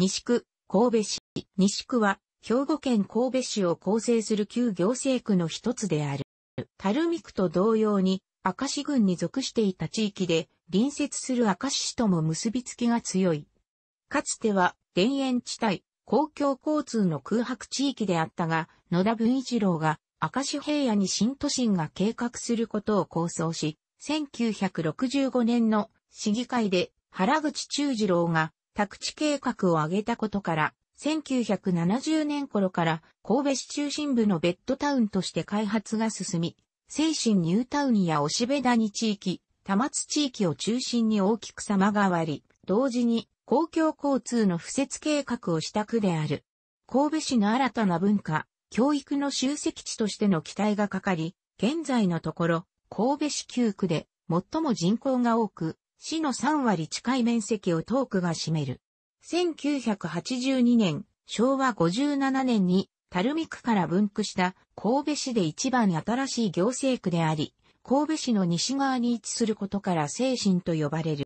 西区、神戸市、西区は、兵庫県神戸市を構成する旧行政区の一つである。垂水区と同様に、明石郡に属していた地域で、隣接する明石市とも結びつきが強い。かつては、田園地帯、公共交通の空白地域であったが、野田文一郎が、明石平野に新都心が計画することを構想し、1965年の市議会で原口中次郎が宅地計画を挙げたことから、1970年頃から神戸市中心部のベッドタウンとして開発が進み、精神ニュータウンや押べ谷地域、摩津地域を中心に大きく様変わり、同時に公共交通の付設計画をした区である。神戸市の新たな文化、教育の集積地としての期待がかかり、現在のところ、神戸市旧区で最も人口が多く、市の3割近い面積を東区が占める。1982年、昭和57年に、垂水区から分区した神戸市で一番新しい行政区であり、神戸市の西側に位置することから精神と呼ばれる。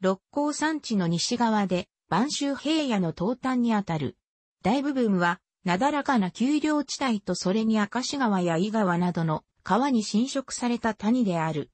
六甲山地の西側で、晩州平野の東端にあたる。大部分は、なだらかな丘陵地帯とそれに明石川や井川などの川に侵食された谷である。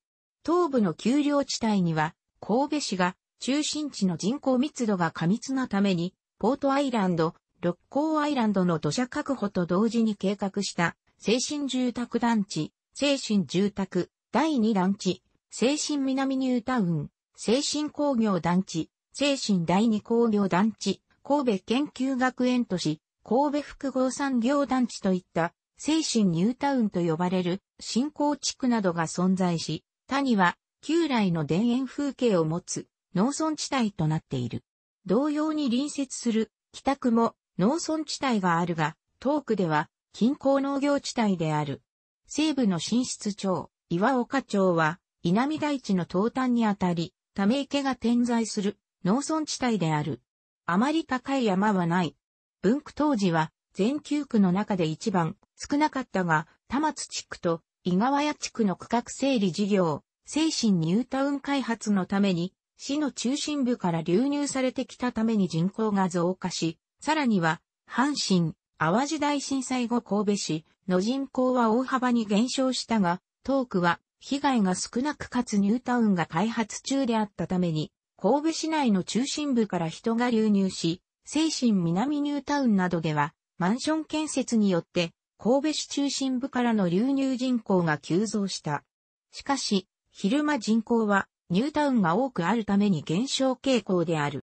東部の丘陵地帯には、神戸市が中心地の人口密度が過密なために、ポートアイランド、六甲アイランドの土砂確保と同時に計画した、精神住宅団地、精神住宅、第二団地、精神南ニュータウン、精神工業団地、精神第二工業団地、神戸研究学園都市、神戸複合産業団地といった、精神ニュータウンと呼ばれる新興地区などが存在し、谷は旧来の田園風景を持つ農村地帯となっている。同様に隣接する北区も農村地帯があるが、東区では近郊農業地帯である。西部の新室町、岩岡町は稲見地の東端にあたり、ため池が点在する農村地帯である。あまり高い山はない。文区当時は全旧区の中で一番少なかったが、田松地区と井川屋地区の区画整理事業、精神ニュータウン開発のために、市の中心部から流入されてきたために人口が増加し、さらには、阪神、淡路大震災後神戸市の人口は大幅に減少したが、東区は被害が少なくかつニュータウンが開発中であったために、神戸市内の中心部から人が流入し、精神南ニュータウンなどでは、マンション建設によって神戸市中心部からの流入人口が急増した。しかし、昼間人口はニュータウンが多くあるために減少傾向である。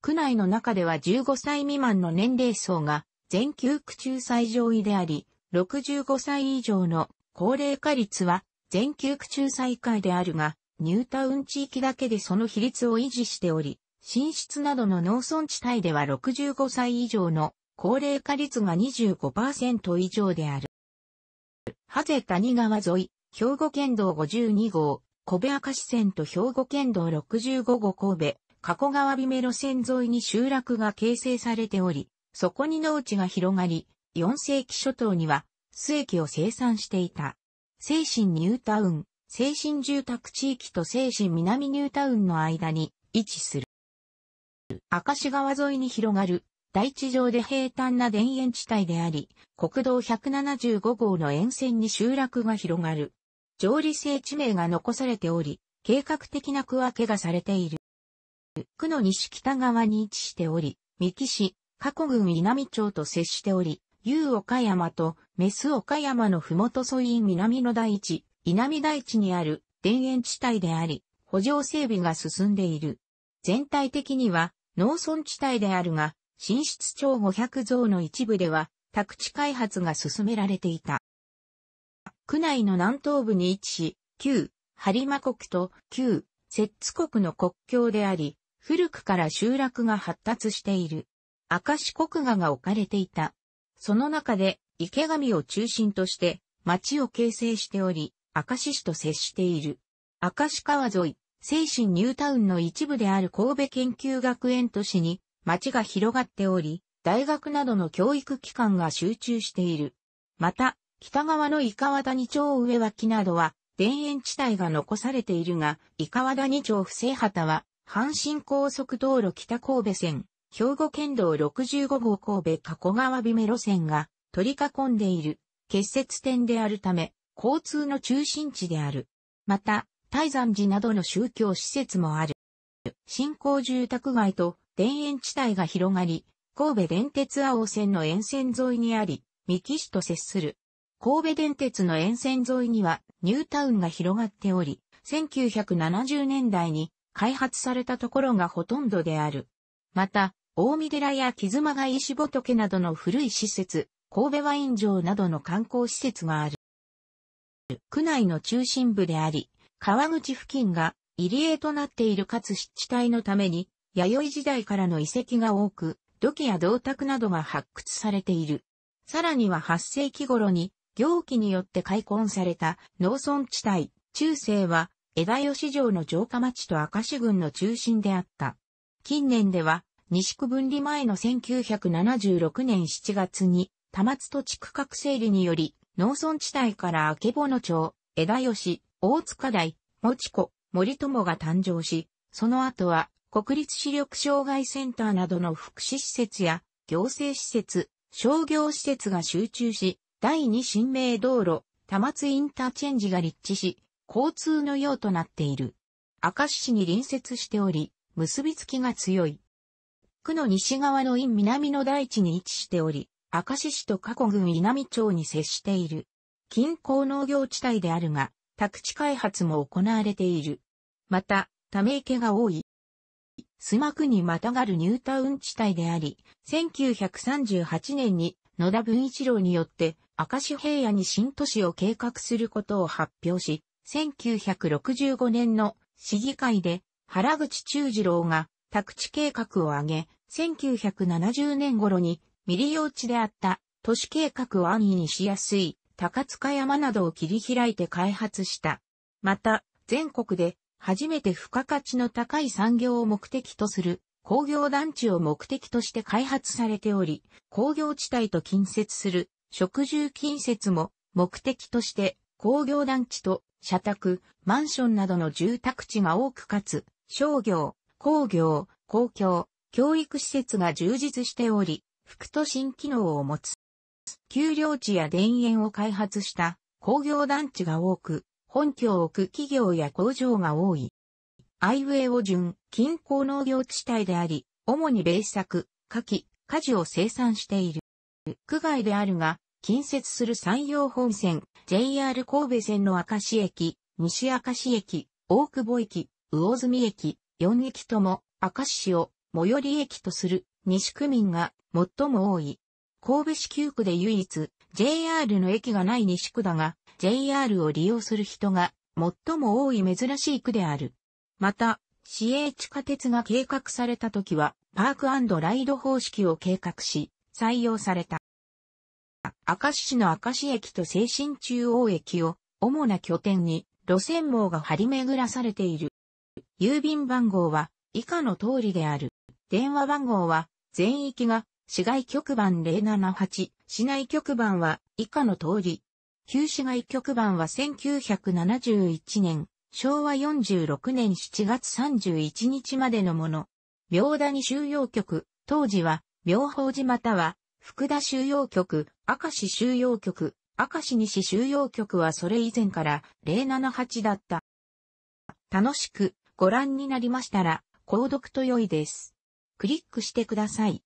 区内の中では15歳未満の年齢層が全休区中最上位であり、65歳以上の高齢化率は全休区中最下位であるが、ニュータウン地域だけでその比率を維持しており、寝室などの農村地帯では65歳以上の高齢化率が25%以上である。ハゼ谷川沿い、兵庫県道52号、小部明石線と兵庫県道65号神戸、加古川美目路線沿いに集落が形成されており、そこに農地が広がり、4世紀初頭には、末期を生産していた。精神ニュータウン、精神住宅地域と精神南ニュータウンの間に位置する。明石川沿いに広がる大地上で平坦な田園地帯であり、国道175号の沿線に集落が広がる。上理性地名が残されており、計画的な区分けがされている。区の西北側に位置しており、三木市、加古郡南町と接しており、旧岡山とメス岡山の麓沿院南の大地、南大地にある田園地帯であり、補助整備が進んでいる。全体的には農村地帯であるが、新室町500像の一部では、宅地開発が進められていた。区内の南東部に位置し、旧、リマ国と旧、摂津国の国境であり、古くから集落が発達している。明石国画が置かれていた。その中で、池上を中心として、町を形成しており、明石市と接している。明石川沿い、精神ニュータウンの一部である神戸研究学園都市に町が広がっており、大学などの教育機関が集中している。また、北側の伊川谷町上脇などは、田園地帯が残されているが、伊川谷町不正旗は、阪神高速道路北神戸線、兵庫県道65号神戸加古川美目路線が取り囲んでいる結節点であるため、交通の中心地である。また、大山寺などの宗教施設もある。新興住宅街と田園地帯が広がり、神戸電鉄青線の沿線沿いにあり、三木市と接する。神戸電鉄の沿線沿いにはニュータウンが広がっており、1970年代に開発されたところがほとんどである。また、大見寺や木妻が石仏などの古い施設、神戸ワイン城などの観光施設がある。区内の中心部であり、川口付近が入り江となっているかつ湿地帯のために、弥生時代からの遺跡が多く、土器や銅鐸などが発掘されている。さらには8世紀頃に、行基によって開墾された農村地帯、中世は枝吉城の城下町と明石郡の中心であった。近年では、西区分離前の1976年7月に、多松土地区画整理により、農村地帯から明けぼの町、枝吉、大塚台、もちこ、森友が誕生し、その後は国立視力障害センターなどの福祉施設や行政施設、商業施設が集中し、第二新名道路、多摩インターチェンジが立地し、交通の用となっている。明石市に隣接しており、結びつきが強い。区の西側の院南の大地に位置しており、明石市と加古郡稲美町に接している。近郊農業地帯であるが、宅地開発も行われている。また、ため池が多い須磨区にまたがるニュータウン地帯であり、1938年に野田文一郎によって赤石平野に新都市を計画することを発表し、1965年の市議会で原口中次郎が宅地計画を挙げ、1970年頃に未利用地であった都市計画を安易にしやすい高塚山などを切り開いて開発した。また、全国で初めて付加価値の高い産業を目的とする工業団地を目的として開発されており、工業地帯と近接する食住近接も目的として工業団地と社宅、マンションなどの住宅地が多くかつ、商業、工業、公共、教育施設が充実しており、副都心機能を持つ。丘陵地や田園を開発した工業団地が多く、本拠を置く企業や工場が多い。アイウェイオ順、近郊農業地帯であり、主に米作、夏季、果樹を生産している。区外であるが、近接する山陽本線、JR 神戸線の明石駅、西明石駅、大久保駅、魚住駅、四駅とも、明石市を最寄り駅とする西区民が最も多い。神戸市9区で唯一 JR の駅がない西区だが、JR を利用する人が最も多い珍しい区である。また、市営地下鉄が計画された時は、パークライド方式を計画し、採用された。明石市の明石駅と青春中央駅を主な拠点に路線網が張り巡らされている。郵便番号は以下の通りである。電話番号は全域が市外局番078、市内局番は以下の通り、旧市街局番は1971年、昭和46年7月31日までのもの。平谷収容局、当時は、平法寺または、福田収容局、明石収容局、明石西収容局はそれ以前から078だった。楽しくご覧になりましたら、購読と良いです。クリックしてください。